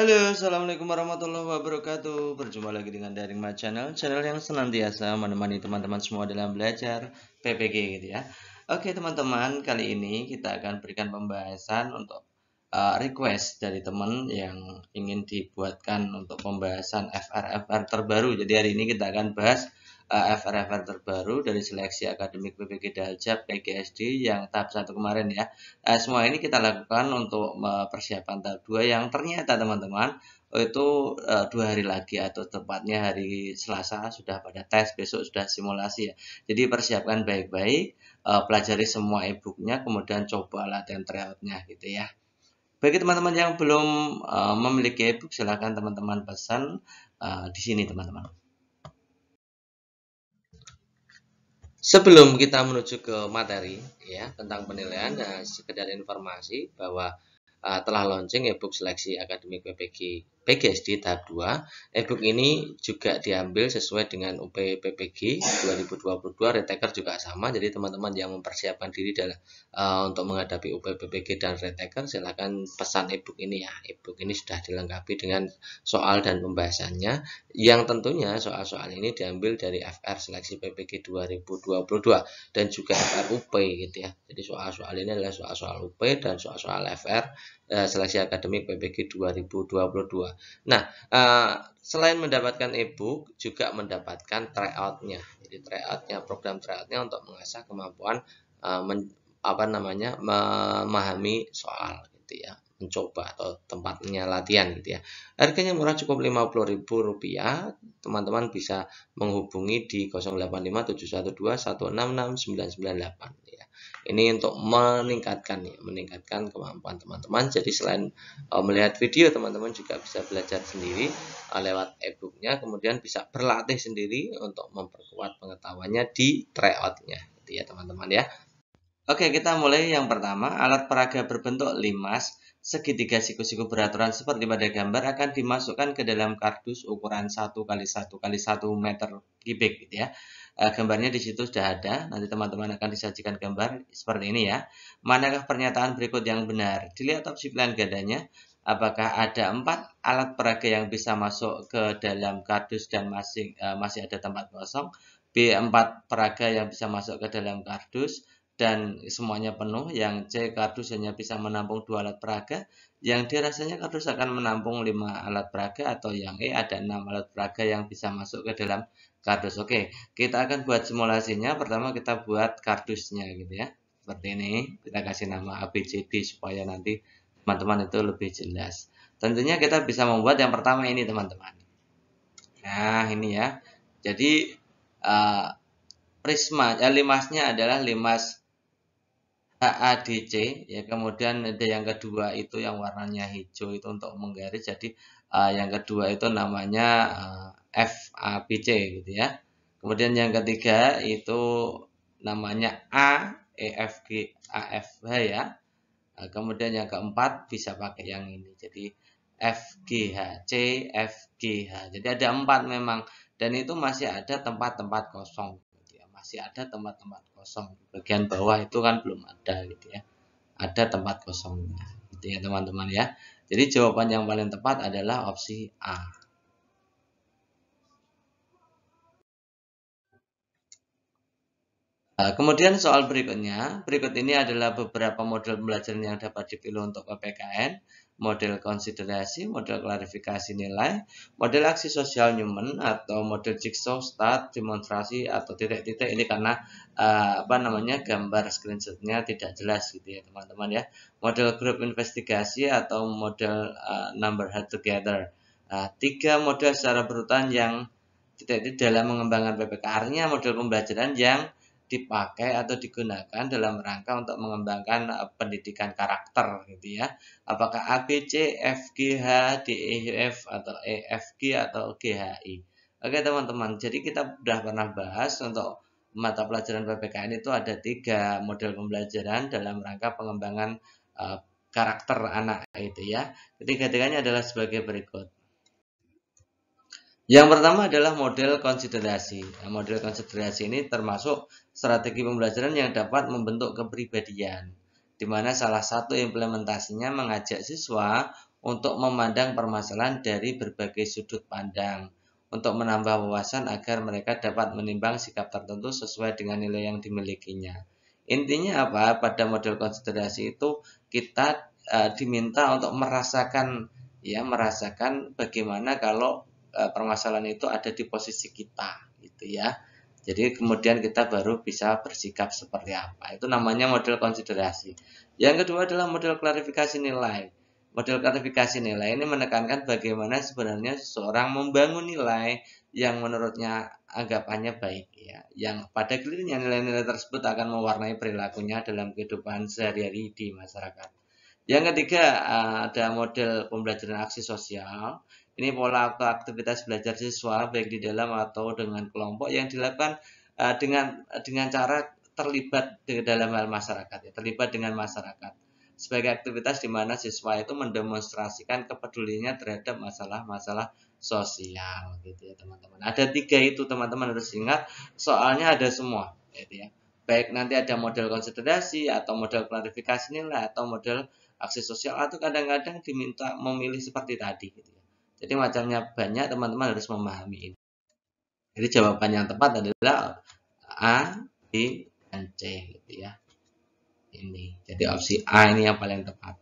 Halo, Assalamualaikum warahmatullahi wabarakatuh Berjumpa lagi dengan Daring My Channel Channel yang senantiasa menemani teman-teman semua dalam belajar PPG gitu ya Oke teman-teman, kali ini kita akan berikan pembahasan untuk uh, request dari teman yang ingin dibuatkan untuk pembahasan FRFR terbaru Jadi hari ini kita akan bahas Eh, fr terbaru dari seleksi akademik PPG Daljab PGSD yang tahap satu kemarin ya. Eh, semua ini kita lakukan untuk persiapan tahap 2 yang ternyata teman-teman itu eh, dua hari lagi atau tepatnya hari Selasa sudah pada tes besok sudah simulasi ya jadi persiapkan baik-baik pelajari semua e-booknya kemudian coba latihan tryoutnya gitu ya bagi teman-teman yang belum memiliki e-book silahkan teman-teman pesan uh, di sini teman-teman sebelum kita menuju ke materi ya tentang penilaian nah, sekedar informasi bahwa uh, telah launching ebook ya, seleksi akademik PPG PGSD tahap 2. Ebook ini juga diambil sesuai dengan UPPPG 2022 retaker juga sama. Jadi teman-teman yang mempersiapkan diri dalam uh, untuk menghadapi UPPPG dan retaker silakan pesan ebook ini ya. Ebook ini sudah dilengkapi dengan soal dan pembahasannya yang tentunya soal-soal ini diambil dari FR seleksi PPG 2022 dan juga FR UP gitu ya. Jadi soal-soal ini adalah soal-soal UP dan soal-soal FR eh, seleksi akademik PPG 2022. Nah, uh, selain mendapatkan e-book, juga mendapatkan tryout-nya. Jadi tryout-nya, program tryout-nya untuk mengasah kemampuan uh, men, apa namanya memahami soal gitu ya mencoba atau tempatnya latihan gitu ya. Harganya murah cukup ribu rupiah Teman-teman bisa menghubungi di 085712166998 ini untuk meningkatkan ya meningkatkan kemampuan teman-teman jadi selain uh, melihat video teman-teman juga bisa belajar sendiri uh, lewat e-booknya kemudian bisa berlatih sendiri untuk memperkuat pengetahuannya di tryoutnya gitu ya teman-teman ya Oke kita mulai yang pertama alat peraga berbentuk limas Segitiga siku-siku beraturan seperti pada gambar akan dimasukkan ke dalam kardus ukuran 1 kali 1 kali 1 meter kubik gitu ya. Eh, gambarnya di situ sudah ada. Nanti teman-teman akan disajikan gambar seperti ini ya. Manakah pernyataan berikut yang benar? Dilihat opsi pilihan gandanya. Apakah ada empat alat peraga yang bisa masuk ke dalam kardus dan masih eh, masih ada tempat kosong? B. Empat peraga yang bisa masuk ke dalam kardus dan semuanya penuh. Yang C kardus hanya bisa menampung dua alat peraga. Yang D rasanya kardus akan menampung lima alat peraga atau yang E ada enam alat peraga yang bisa masuk ke dalam kardus. Oke, kita akan buat simulasinya. Pertama kita buat kardusnya gitu ya. Seperti ini, kita kasih nama ABCD supaya nanti teman-teman itu lebih jelas. Tentunya kita bisa membuat yang pertama ini teman-teman. Nah, ini ya. Jadi uh, prisma ya limasnya adalah limas AADC ya kemudian ada yang kedua itu yang warnanya hijau itu untuk menggaris jadi uh, yang kedua itu namanya uh, e, FABC gitu ya kemudian yang ketiga itu namanya A EFG AFH ya uh, kemudian yang keempat bisa pakai yang ini jadi FGHC FGH jadi ada empat memang dan itu masih ada tempat-tempat kosong gitu ya. masih ada tempat-tempat kosong bagian bawah itu kan belum ada gitu ya ada tempat kosongnya gitu ya teman-teman ya jadi jawaban yang paling tepat adalah opsi A nah, Kemudian soal berikutnya, berikut ini adalah beberapa model pembelajaran yang dapat dipilih untuk PPKN model konsiderasi, model klarifikasi nilai, model aksi sosial Newman atau model jigsaw start demonstrasi atau titik-titik ini karena uh, apa namanya gambar screenshotnya tidak jelas gitu ya teman-teman ya. Model grup investigasi atau model uh, number head together. Uh, tiga model secara berurutan yang titik-titik dalam mengembangkan PPKR-nya model pembelajaran yang dipakai atau digunakan dalam rangka untuk mengembangkan eh, pendidikan karakter gitu ya. Apakah ABC, FGH, DEF atau EFG atau GHI. Oke teman-teman, jadi kita sudah pernah bahas untuk mata pelajaran PPKN itu ada tiga model pembelajaran dalam rangka pengembangan uh, karakter anak itu ya. Ketiga-tiganya adalah sebagai berikut. Yang pertama adalah model konsiderasi. Nah, model konsiderasi ini termasuk strategi pembelajaran yang dapat membentuk kepribadian, di mana salah satu implementasinya mengajak siswa untuk memandang permasalahan dari berbagai sudut pandang, untuk menambah wawasan agar mereka dapat menimbang sikap tertentu sesuai dengan nilai yang dimilikinya. Intinya apa? Pada model konsiderasi itu kita e, diminta untuk merasakan ya merasakan bagaimana kalau Eh, permasalahan itu ada di posisi kita gitu ya jadi kemudian kita baru bisa bersikap seperti apa itu namanya model konsiderasi yang kedua adalah model klarifikasi nilai model klarifikasi nilai ini menekankan bagaimana sebenarnya seseorang membangun nilai yang menurutnya anggapannya baik ya yang pada clearnya nilai-nilai tersebut akan mewarnai perilakunya dalam kehidupan sehari-hari di masyarakat yang ketiga eh, ada model pembelajaran aksi sosial ini pola atau aktivitas belajar siswa baik di dalam atau dengan kelompok yang dilakukan uh, dengan e, dengan cara terlibat di dalam hal masyarakat, ya, terlibat dengan masyarakat sebagai aktivitas di mana siswa itu mendemonstrasikan kepeduliannya terhadap masalah-masalah sosial gitu ya teman-teman. Ada tiga itu teman-teman harus ingat soalnya ada semua gitu ya. Baik nanti ada model konsiderasi atau model klarifikasi nilai atau model aksi sosial atau kadang-kadang diminta memilih seperti tadi gitu ya. Jadi macamnya banyak, teman-teman harus memahami ini. Jadi jawaban yang tepat adalah A, B, dan C gitu ya. Ini. Jadi opsi A ini yang paling tepat.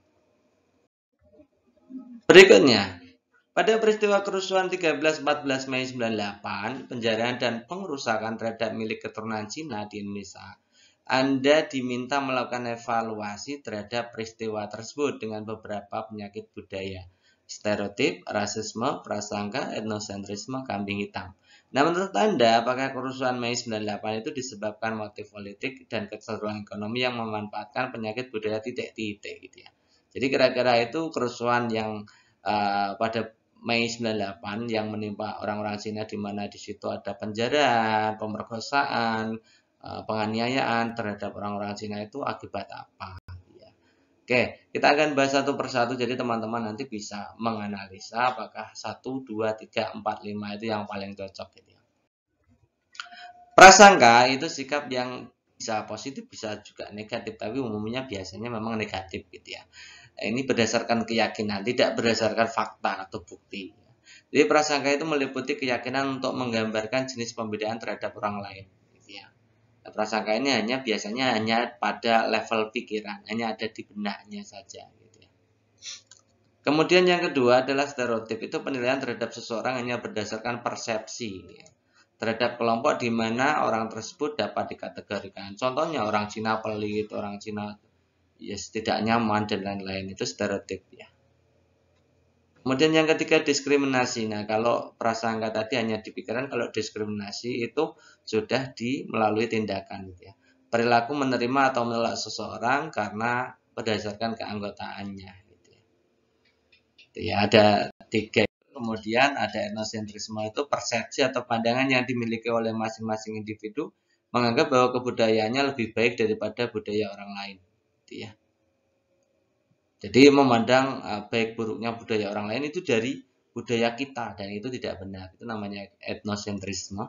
Berikutnya, pada peristiwa kerusuhan 13-14 Mei 98, penjarahan dan pengerusakan terhadap milik keturunan Cina di Indonesia, Anda diminta melakukan evaluasi terhadap peristiwa tersebut dengan beberapa penyakit budaya stereotip, rasisme, prasangka, etnosentrisme, kambing hitam. Nah, menurut Anda, apakah kerusuhan Mei 98 itu disebabkan motif politik dan kecenderungan ekonomi yang memanfaatkan penyakit budaya titik-titik gitu ya? Jadi kira-kira itu kerusuhan yang uh, pada Mei 98 yang menimpa orang-orang Cina di mana di situ ada penjarahan, pemerkosaan, uh, penganiayaan terhadap orang-orang Cina itu akibat apa? Oke, kita akan bahas satu persatu. Jadi teman-teman nanti bisa menganalisa apakah 1, 2, 3, 4, 5 itu yang paling cocok. Gitu ya. Prasangka itu sikap yang bisa positif, bisa juga negatif. Tapi umumnya biasanya memang negatif gitu ya. Ini berdasarkan keyakinan, tidak berdasarkan fakta atau bukti. Jadi prasangka itu meliputi keyakinan untuk menggambarkan jenis pembedaan terhadap orang lain prasangka ini hanya biasanya hanya pada level pikiran, hanya ada di benaknya saja. Gitu ya. Kemudian yang kedua adalah stereotip itu penilaian terhadap seseorang hanya berdasarkan persepsi gitu ya. terhadap kelompok di mana orang tersebut dapat dikategorikan. Contohnya orang Cina pelit, orang Cina ya yes, tidak nyaman dan lain-lain itu stereotip ya. Kemudian yang ketiga diskriminasi. Nah, kalau prasangka tadi hanya di pikiran, kalau diskriminasi itu sudah di melalui tindakan ya. Perilaku menerima atau menolak seseorang karena berdasarkan keanggotaannya gitu ya. Gitu ya ada tiga kemudian ada etnosentrisme itu persepsi atau pandangan yang dimiliki oleh masing-masing individu menganggap bahwa kebudayaannya lebih baik daripada budaya orang lain gitu ya jadi memandang eh, baik buruknya budaya orang lain itu dari budaya kita dan itu tidak benar. Itu namanya etnosentrisme.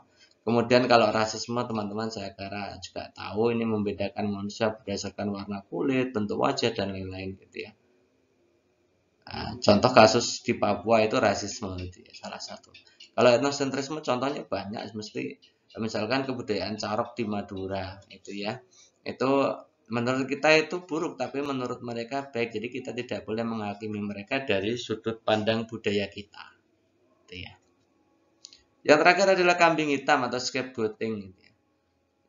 Kemudian kalau rasisme teman-teman saya kira juga tahu ini membedakan manusia berdasarkan warna kulit, bentuk wajah dan lain-lain gitu ya. Nah, contoh kasus di Papua itu rasisme gitu ya, salah satu. Kalau etnosentrisme contohnya banyak mesti misalkan kebudayaan Carok di Madura itu ya. Itu menurut kita itu buruk tapi menurut mereka baik jadi kita tidak boleh menghakimi mereka dari sudut pandang budaya kita gitu ya yang terakhir adalah kambing hitam atau scapegoating gitu ya.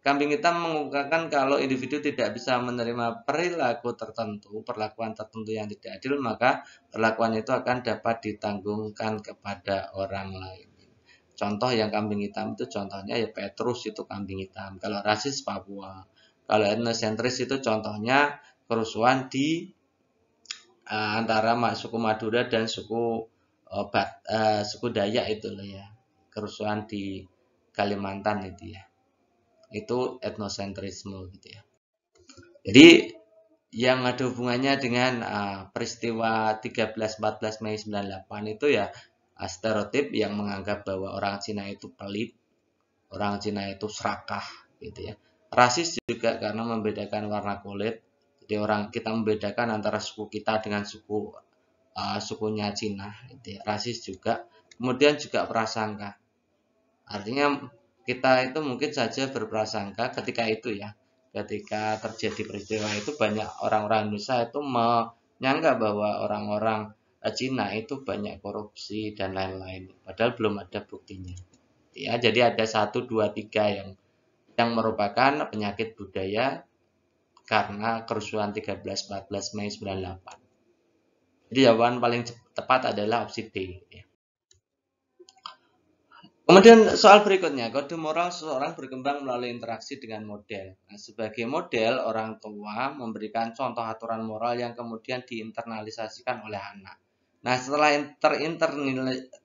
kambing hitam mengungkapkan kalau individu tidak bisa menerima perilaku tertentu perlakuan tertentu yang tidak adil maka perlakuan itu akan dapat ditanggungkan kepada orang lain contoh yang kambing hitam itu contohnya ya Petrus itu kambing hitam kalau rasis Papua kalau etnosentris itu contohnya kerusuhan di uh, antara suku Madura dan suku uh, eh, Bat, uh, eh, suku Dayak itu loh ya. Kerusuhan di Kalimantan itu ya. Itu etnosentrisme gitu ya. Jadi yang ada hubungannya dengan uh, peristiwa 13-14 Mei 98 itu ya stereotip yang menganggap bahwa orang Cina itu pelit, orang Cina itu serakah gitu ya. Rasis juga karena membedakan warna kulit. Jadi orang kita membedakan antara suku kita dengan suku uh, sukunya Cina. Jadi rasis juga. Kemudian juga prasangka. Artinya kita itu mungkin saja berprasangka ketika itu ya. Ketika terjadi peristiwa itu banyak orang-orang Indonesia itu menyangka bahwa orang-orang eh, Cina itu banyak korupsi dan lain-lain. Padahal belum ada buktinya. Ya, jadi ada satu, dua, tiga yang yang merupakan penyakit budaya karena kerusuhan 13-14 Mei 98. Jadi jawaban paling tepat adalah opsi D. Ya. Kemudian soal berikutnya, kode moral seseorang berkembang melalui interaksi dengan model. Nah, sebagai model, orang tua memberikan contoh aturan moral yang kemudian diinternalisasikan oleh anak. Nah, setelah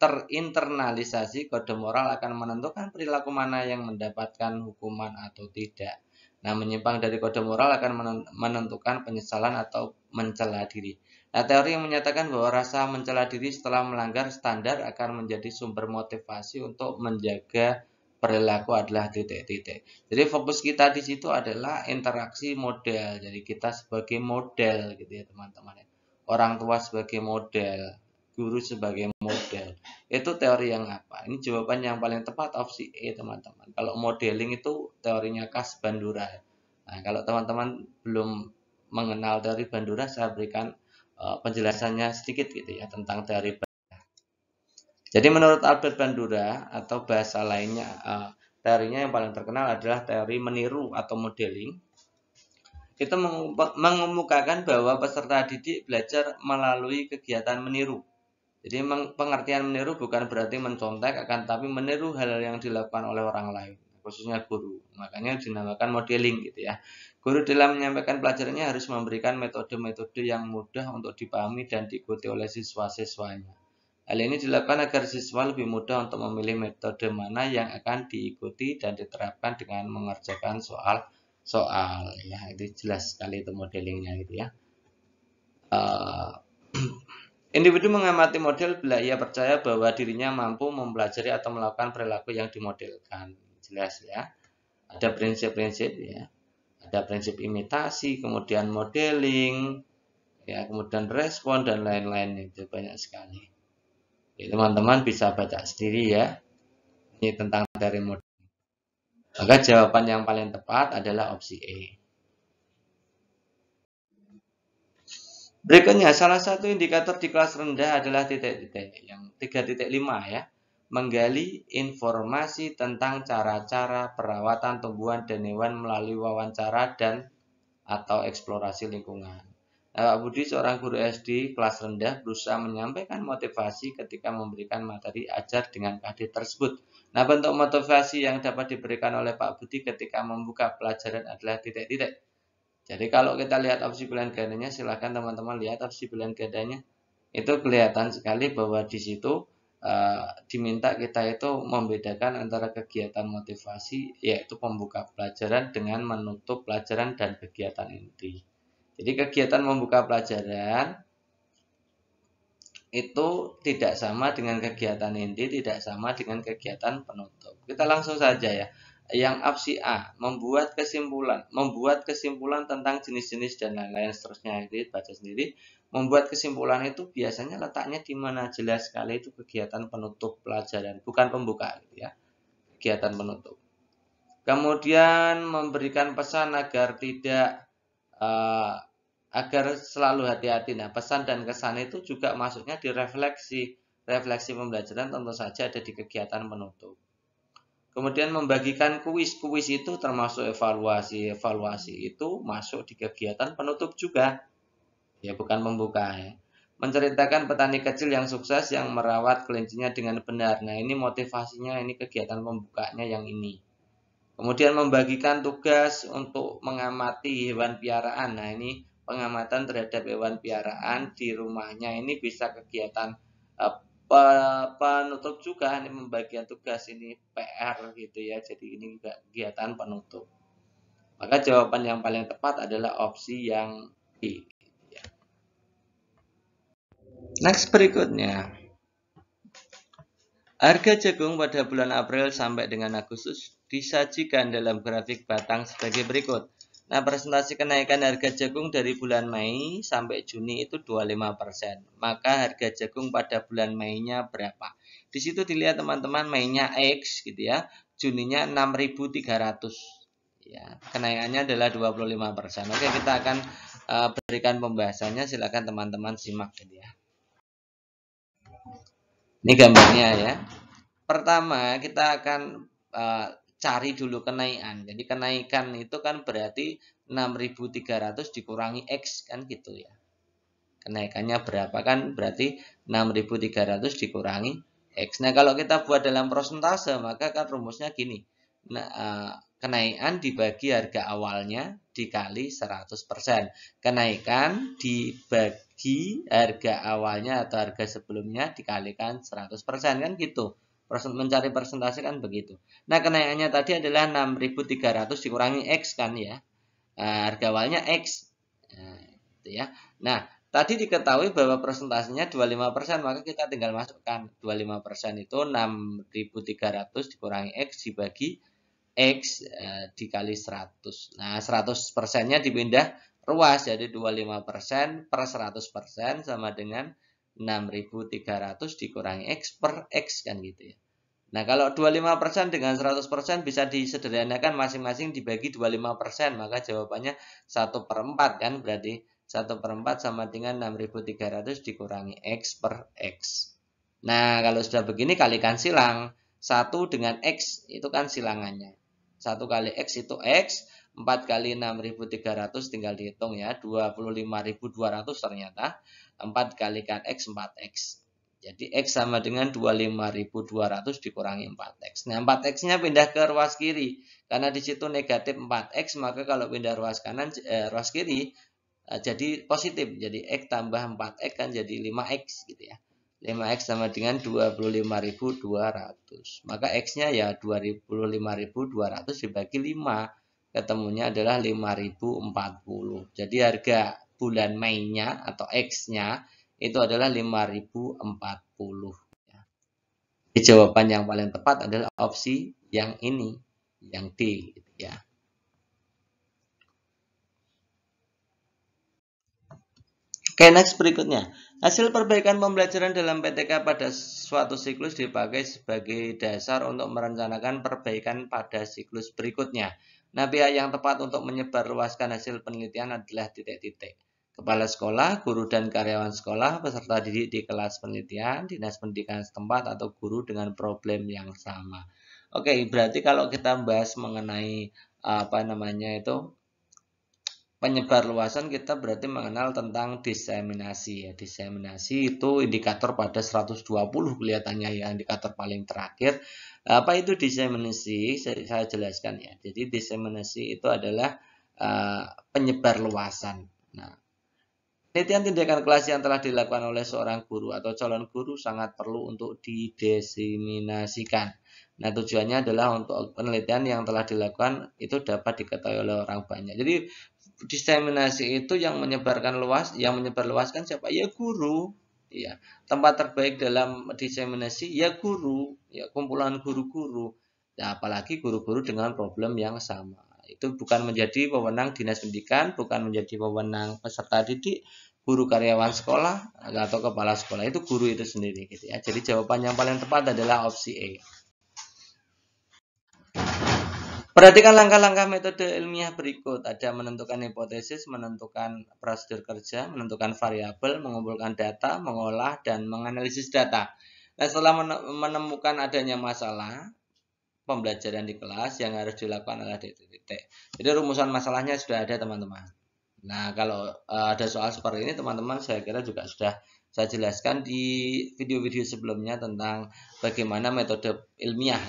terinternalisasi, kode moral akan menentukan perilaku mana yang mendapatkan hukuman atau tidak. Nah, menyimpang dari kode moral akan menentukan penyesalan atau mencela diri. Nah, teori yang menyatakan bahwa rasa mencela diri setelah melanggar standar akan menjadi sumber motivasi untuk menjaga perilaku adalah titik-titik. Jadi fokus kita di situ adalah interaksi model. Jadi kita sebagai model gitu ya, teman-teman. Ya orang tua sebagai model, guru sebagai model. Itu teori yang apa? Ini jawaban yang paling tepat opsi E, teman-teman. Kalau modeling itu teorinya khas Bandura. Nah, kalau teman-teman belum mengenal teori Bandura, saya berikan uh, penjelasannya sedikit gitu ya tentang teori Bandura. Jadi menurut Albert Bandura atau bahasa lainnya uh, teorinya yang paling terkenal adalah teori meniru atau modeling kita mengemukakan bahwa peserta didik belajar melalui kegiatan meniru. Jadi pengertian meniru bukan berarti mencontek, akan tapi meniru hal yang dilakukan oleh orang lain, khususnya guru. Makanya dinamakan modeling gitu ya. Guru dalam menyampaikan pelajarannya harus memberikan metode-metode yang mudah untuk dipahami dan diikuti oleh siswa-siswanya. Hal ini dilakukan agar siswa lebih mudah untuk memilih metode mana yang akan diikuti dan diterapkan dengan mengerjakan soal soal ya itu jelas sekali itu modelingnya gitu ya uh, individu mengamati model bila ia percaya bahwa dirinya mampu mempelajari atau melakukan perilaku yang dimodelkan jelas ya ada prinsip-prinsip ya ada prinsip imitasi kemudian modeling ya kemudian respon dan lain-lain itu banyak sekali teman-teman bisa baca sendiri ya ini tentang dari model maka jawaban yang paling tepat adalah opsi E. Berikutnya, salah satu indikator di kelas rendah adalah titik-titik yang 3.5 ya. Menggali informasi tentang cara-cara perawatan tumbuhan dan hewan melalui wawancara dan atau eksplorasi lingkungan. Pak eh, Budi seorang guru SD kelas rendah berusaha menyampaikan motivasi ketika memberikan materi ajar dengan KD tersebut. Nah, bentuk motivasi yang dapat diberikan oleh Pak Budi ketika membuka pelajaran adalah titik-titik. Jadi kalau kita lihat opsi pilihan gandanya, silahkan teman-teman lihat opsi pilihan gandanya. Itu kelihatan sekali bahwa di situ e, diminta kita itu membedakan antara kegiatan motivasi, yaitu pembuka pelajaran dengan menutup pelajaran dan kegiatan inti. Jadi kegiatan membuka pelajaran itu tidak sama dengan kegiatan inti, tidak sama dengan kegiatan penutup. Kita langsung saja ya. Yang opsi A membuat kesimpulan, membuat kesimpulan tentang jenis-jenis dan lain-lain seterusnya. itu baca sendiri. Membuat kesimpulan itu biasanya letaknya di mana jelas sekali itu kegiatan penutup pelajaran, bukan pembuka gitu ya. Kegiatan penutup. Kemudian memberikan pesan agar tidak uh, agar selalu hati-hati. Nah, pesan dan kesan itu juga masuknya di refleksi. Refleksi pembelajaran tentu saja ada di kegiatan penutup. Kemudian membagikan kuis. Kuis itu termasuk evaluasi. Evaluasi itu masuk di kegiatan penutup juga. Ya, bukan membuka ya. Menceritakan petani kecil yang sukses yang merawat kelincinya dengan benar. Nah, ini motivasinya, ini kegiatan pembukanya yang ini. Kemudian membagikan tugas untuk mengamati hewan piaraan. Nah, ini pengamatan terhadap hewan piaraan di rumahnya ini bisa kegiatan apa eh, penutup juga ini membagikan tugas ini PR gitu ya. Jadi ini juga kegiatan penutup. Maka jawaban yang paling tepat adalah opsi yang B. Next berikutnya. Harga jagung pada bulan April sampai dengan Agustus disajikan dalam grafik batang sebagai berikut. Nah, presentasi kenaikan harga jagung dari bulan Mei sampai Juni itu 25%. Maka harga jagung pada bulan Mei-nya berapa? Di situ dilihat teman-teman Mei-nya X gitu ya, Juninya 6.300. Ya, kenaikannya adalah 25%. Oke, kita akan uh, berikan pembahasannya silakan teman-teman simak gitu ya. Ini gambarnya ya. Pertama kita akan uh, cari dulu kenaikan. Jadi kenaikan itu kan berarti 6.300 dikurangi X kan gitu ya. Kenaikannya berapa kan berarti 6.300 dikurangi X. Nah kalau kita buat dalam persentase maka kan rumusnya gini. Nah, eh, kenaikan dibagi harga awalnya dikali 100%. Kenaikan dibagi di harga awalnya atau harga sebelumnya dikalikan 100% kan gitu mencari persentase kan begitu nah kenaikannya tadi adalah 6300 dikurangi X kan ya nah, harga awalnya X nah, gitu ya nah tadi diketahui bahwa persentasenya 25% maka kita tinggal masukkan 25% itu 6300 dikurangi X dibagi X eh, dikali 100 nah 100% nya dipindah ruas jadi 25% per 100% sama dengan 6300 dikurangi X per X kan gitu ya. Nah kalau 25% dengan 100% bisa disederhanakan masing-masing dibagi 25% maka jawabannya 1 per 4 kan berarti 1 per 4 sama dengan 6300 dikurangi X per X. Nah kalau sudah begini kalikan silang 1 dengan X itu kan silangannya. 1 kali X itu X, 4 kali 6.300 tinggal dihitung ya. 25.200 ternyata. 4 kali kan X 4X. Jadi X sama dengan 25.200 dikurangi 4X. Nah 4X-nya pindah ke ruas kiri. Karena di situ negatif 4X maka kalau pindah ruas kanan eh, ruas kiri eh, jadi positif. Jadi X tambah 4X kan jadi 5X gitu ya. 5X sama dengan 25.200. Maka X-nya ya 25.200 dibagi 5 ketemunya adalah 5040. Jadi harga bulan Mei-nya atau X-nya itu adalah 5040. Ya. Jadi jawaban yang paling tepat adalah opsi yang ini, yang D gitu ya. Oke, next berikutnya. Hasil perbaikan pembelajaran dalam PTK pada suatu siklus dipakai sebagai dasar untuk merencanakan perbaikan pada siklus berikutnya. Nah, pihak yang tepat untuk menyebarluaskan hasil penelitian adalah titik-titik. Kepala sekolah, guru dan karyawan sekolah, peserta didik di kelas penelitian, dinas pendidikan setempat atau guru dengan problem yang sama. Oke, berarti kalau kita bahas mengenai apa namanya itu penyebarluasan kita berarti mengenal tentang diseminasi ya. Diseminasi itu indikator pada 120 kelihatannya ya indikator paling terakhir apa itu diseminasi? Saya jelaskan ya. Jadi diseminasi itu adalah uh, penyebar luasan. Nah, penelitian tindakan kelas yang telah dilakukan oleh seorang guru atau calon guru sangat perlu untuk dideseminasikan. Nah, tujuannya adalah untuk penelitian yang telah dilakukan itu dapat diketahui oleh orang banyak. Jadi diseminasi itu yang menyebarkan luas, yang menyebar luaskan siapa? Ya guru ya tempat terbaik dalam diseminasi ya guru ya kumpulan guru-guru ya, apalagi guru-guru dengan problem yang sama itu bukan menjadi wewenang dinas pendidikan bukan menjadi wewenang peserta didik guru karyawan sekolah atau kepala sekolah itu guru itu sendiri gitu ya jadi jawaban yang paling tepat adalah opsi a Perhatikan langkah-langkah metode ilmiah berikut. Ada menentukan hipotesis, menentukan prosedur kerja, menentukan variabel, mengumpulkan data, mengolah, dan menganalisis data. Nah, setelah menemukan adanya masalah, pembelajaran di kelas yang harus dilakukan adalah titik-titik. Jadi rumusan masalahnya sudah ada, teman-teman. Nah, kalau e, ada soal seperti ini, teman-teman, saya kira juga sudah saya jelaskan di video-video sebelumnya tentang bagaimana metode ilmiah.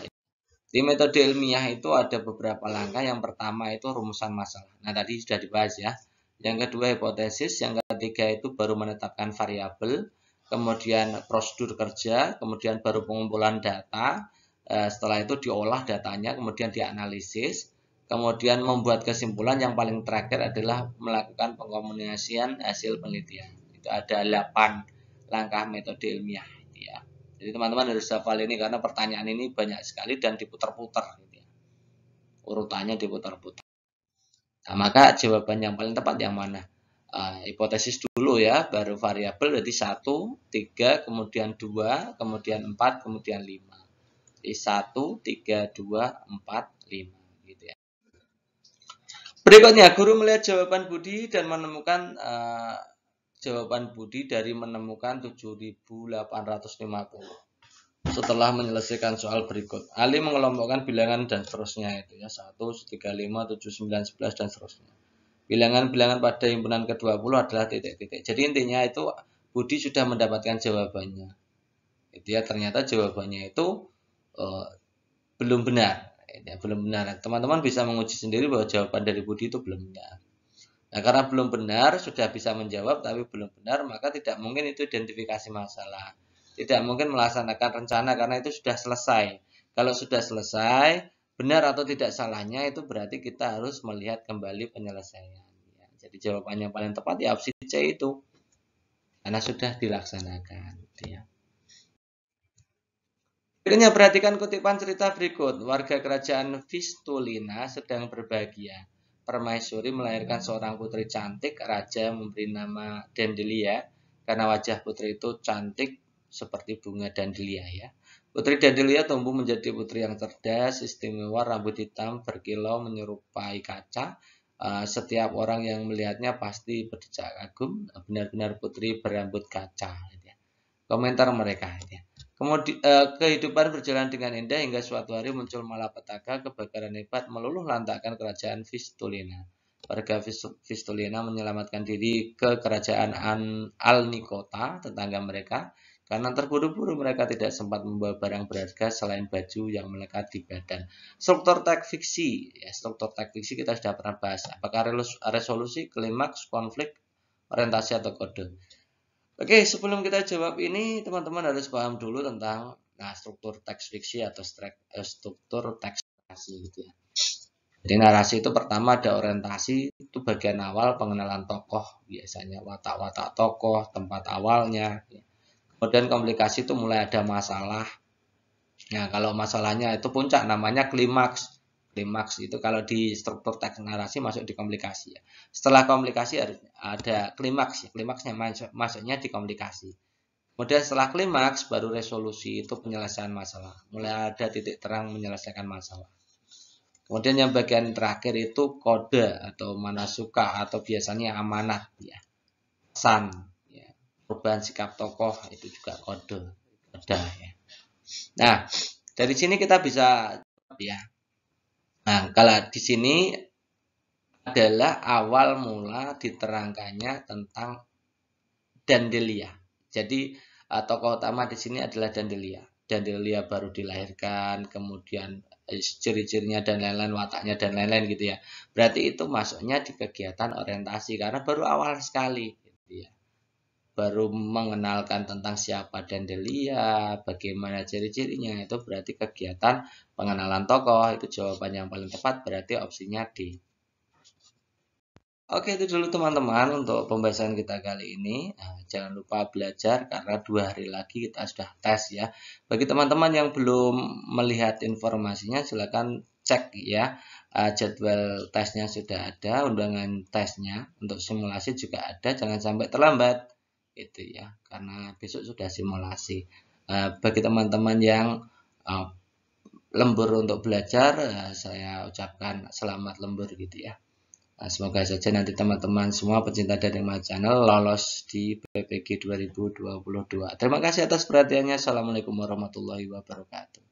Di metode ilmiah itu ada beberapa langkah. Yang pertama itu rumusan masalah. Nah, tadi sudah dibahas ya. Yang kedua hipotesis, yang ketiga itu baru menetapkan variabel, kemudian prosedur kerja, kemudian baru pengumpulan data. Eh, setelah itu diolah datanya, kemudian dianalisis, kemudian membuat kesimpulan yang paling terakhir adalah melakukan pengkomunikasian hasil penelitian. Itu ada 8 langkah metode ilmiah. Jadi teman-teman harus hafal ini karena pertanyaan ini banyak sekali dan diputar-putar gitu ya. Urutannya diputar-putar. Nah, maka jawaban yang paling tepat yang mana? Uh, hipotesis dulu ya, baru variabel jadi 1, 3, kemudian 2, kemudian 4, kemudian 5. Jadi 1, 3, 2, 4, 5 gitu ya. Berikutnya, guru melihat jawaban Budi dan menemukan uh, jawaban Budi dari menemukan 7850 setelah menyelesaikan soal berikut. Ali mengelompokkan bilangan dan seterusnya itu ya 1, 3, 5, 7, 9, 11 dan seterusnya. Bilangan-bilangan pada himpunan ke-20 adalah titik-titik. Jadi intinya itu Budi sudah mendapatkan jawabannya. Itu ya ternyata jawabannya itu uh, belum benar. Ya, belum benar. Teman-teman bisa menguji sendiri bahwa jawaban dari Budi itu belum benar. Nah, karena belum benar, sudah bisa menjawab tapi belum benar, maka tidak mungkin itu identifikasi masalah. Tidak mungkin melaksanakan rencana karena itu sudah selesai. Kalau sudah selesai, benar atau tidak salahnya itu berarti kita harus melihat kembali penyelesaian. Ya, jadi jawaban yang paling tepat ya opsi C itu. Karena sudah dilaksanakan. Ya. perhatikan kutipan cerita berikut. Warga kerajaan Vistulina sedang berbahagia Permaisuri melahirkan seorang putri cantik, raja memberi nama Dandelia karena wajah putri itu cantik seperti bunga Dandelia ya. Putri Dandelia tumbuh menjadi putri yang cerdas, istimewa, rambut hitam, berkilau, menyerupai kaca. Eh, setiap orang yang melihatnya pasti berdecak kagum, benar-benar putri berambut kaca. Gitu ya. Komentar mereka. Gitu ya. Kemudian uh, eh, kehidupan berjalan dengan indah hingga suatu hari muncul malapetaka kebakaran hebat meluluh lantakan kerajaan Vistulina. Warga Vistulina menyelamatkan diri ke kerajaan An Alnikota tetangga mereka karena terburu-buru mereka tidak sempat membawa barang berharga selain baju yang melekat di badan. Struktur teks fiksi, ya, struktur teks fiksi kita sudah pernah bahas. Apakah resolusi, klimaks, konflik, orientasi atau kode? Oke, sebelum kita jawab ini, teman-teman harus paham dulu tentang nah, struktur teks fiksi atau eh, struktur teks narasi gitu ya. Jadi narasi itu pertama ada orientasi, itu bagian awal pengenalan tokoh, biasanya watak-watak tokoh, tempat awalnya. Ya. Kemudian komplikasi itu mulai ada masalah. Nah, kalau masalahnya itu puncak namanya klimaks klimaks itu kalau di struktur teks narasi masuk di komplikasi ya. Setelah komplikasi ada klimaks ya. Klimaksnya masuk, masuknya di komplikasi. Kemudian setelah klimaks baru resolusi itu penyelesaian masalah. Mulai ada titik terang menyelesaikan masalah. Kemudian yang bagian terakhir itu kode atau mana suka atau biasanya amanat ya. Pesan ya. Perubahan sikap tokoh itu juga kode. Kode ya. Nah, dari sini kita bisa ya Nah, kalau di sini adalah awal mula diterangkannya tentang Dandelia. Jadi eh, tokoh utama di sini adalah Dandelia. Dandelia baru dilahirkan, kemudian eh, ciri-cirinya dan lain-lain, wataknya dan lain-lain gitu ya. Berarti itu masuknya di kegiatan orientasi karena baru awal sekali baru mengenalkan tentang siapa dan Delia, bagaimana ciri-cirinya, itu berarti kegiatan pengenalan tokoh, itu jawaban yang paling tepat berarti opsinya D. Oke itu dulu teman-teman untuk pembahasan kita kali ini. Nah, jangan lupa belajar karena dua hari lagi kita sudah tes ya. Bagi teman-teman yang belum melihat informasinya silahkan cek ya uh, jadwal tesnya sudah ada, undangan tesnya untuk simulasi juga ada, jangan sampai terlambat itu ya karena besok sudah simulasi eh, bagi teman-teman yang eh, lembur untuk belajar eh, saya ucapkan selamat lembur gitu ya semoga saja nanti teman-teman semua pecinta my Channel lolos di PPG 2022 terima kasih atas perhatiannya assalamualaikum warahmatullahi wabarakatuh